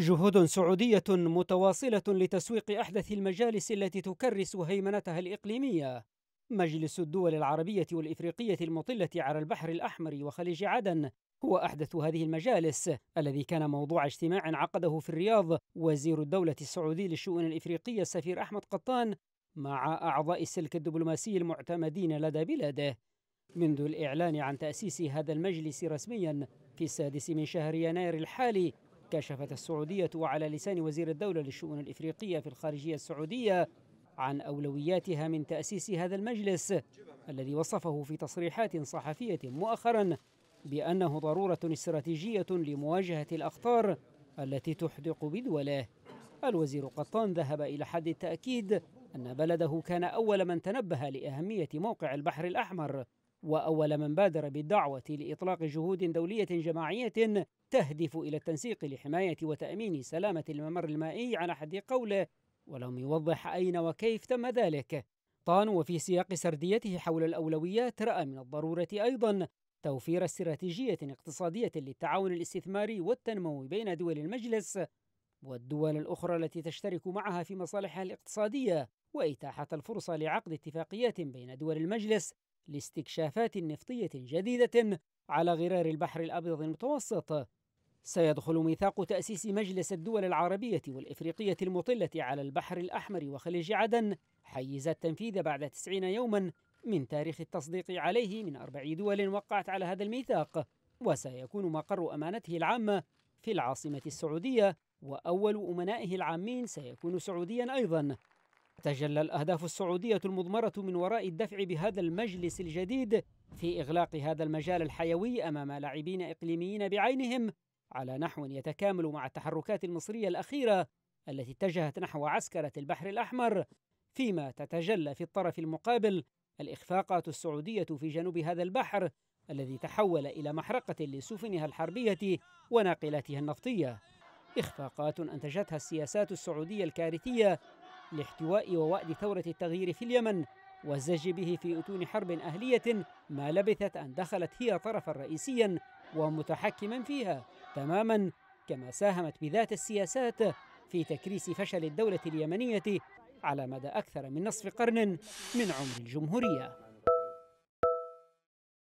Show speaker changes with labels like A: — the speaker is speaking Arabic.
A: جهود سعودية متواصلة لتسويق أحدث المجالس التي تكرس هيمنتها الإقليمية مجلس الدول العربية والإفريقية المطلة على البحر الأحمر وخليج عدن هو أحدث هذه المجالس الذي كان موضوع اجتماع عقده في الرياض وزير الدولة السعودي للشؤون الإفريقية السفير أحمد قطان مع أعضاء السلك الدبلوماسي المعتمدين لدى بلاده منذ الإعلان عن تأسيس هذا المجلس رسميا في السادس من شهر يناير الحالي كشفت السعودية وعلى لسان وزير الدولة للشؤون الإفريقية في الخارجية السعودية عن أولوياتها من تأسيس هذا المجلس الذي وصفه في تصريحات صحفية مؤخرا بأنه ضرورة استراتيجية لمواجهة الأخطار التي تحدق بدوله الوزير قطان ذهب إلى حد التأكيد أن بلده كان أول من تنبه لأهمية موقع البحر الأحمر واول من بادر بالدعوه لاطلاق جهود دوليه جماعيه تهدف الى التنسيق لحمايه وتامين سلامه الممر المائي على حد قوله ولم يوضح اين وكيف تم ذلك طان وفي سياق سرديته حول الاولويات راى من الضروره ايضا توفير استراتيجيه اقتصاديه للتعاون الاستثماري والتنموي بين دول المجلس والدول الاخرى التي تشترك معها في مصالحها الاقتصاديه واتاحه الفرصه لعقد اتفاقيات بين دول المجلس لاستكشافات نفطية جديدة على غرار البحر الأبيض المتوسط سيدخل ميثاق تأسيس مجلس الدول العربية والإفريقية المطلة على البحر الأحمر وخليج عدن حيز التنفيذ بعد 90 يوما من تاريخ التصديق عليه من أربع دول وقعت على هذا الميثاق وسيكون مقر أمانته العامة في العاصمة السعودية وأول أمنائه العامين سيكون سعوديا أيضا تجلى الأهداف السعودية المضمرة من وراء الدفع بهذا المجلس الجديد في إغلاق هذا المجال الحيوي أمام لاعبين إقليميين بعينهم على نحو يتكامل مع التحركات المصرية الأخيرة التي اتجهت نحو عسكرة البحر الأحمر فيما تتجلى في الطرف المقابل الإخفاقات السعودية في جنوب هذا البحر الذي تحول إلى محرقة لسفنها الحربية وناقلاتها النفطية إخفاقات أنتجتها السياسات السعودية الكارثية لاحتواء ووأد ثورة التغيير في اليمن والزج به في أتون حرب أهلية ما لبثت أن دخلت هي طرفا رئيسيا ومتحكما فيها تماما كما ساهمت بذات السياسات في تكريس فشل الدولة اليمنية على مدى أكثر من نصف قرن من عمر الجمهورية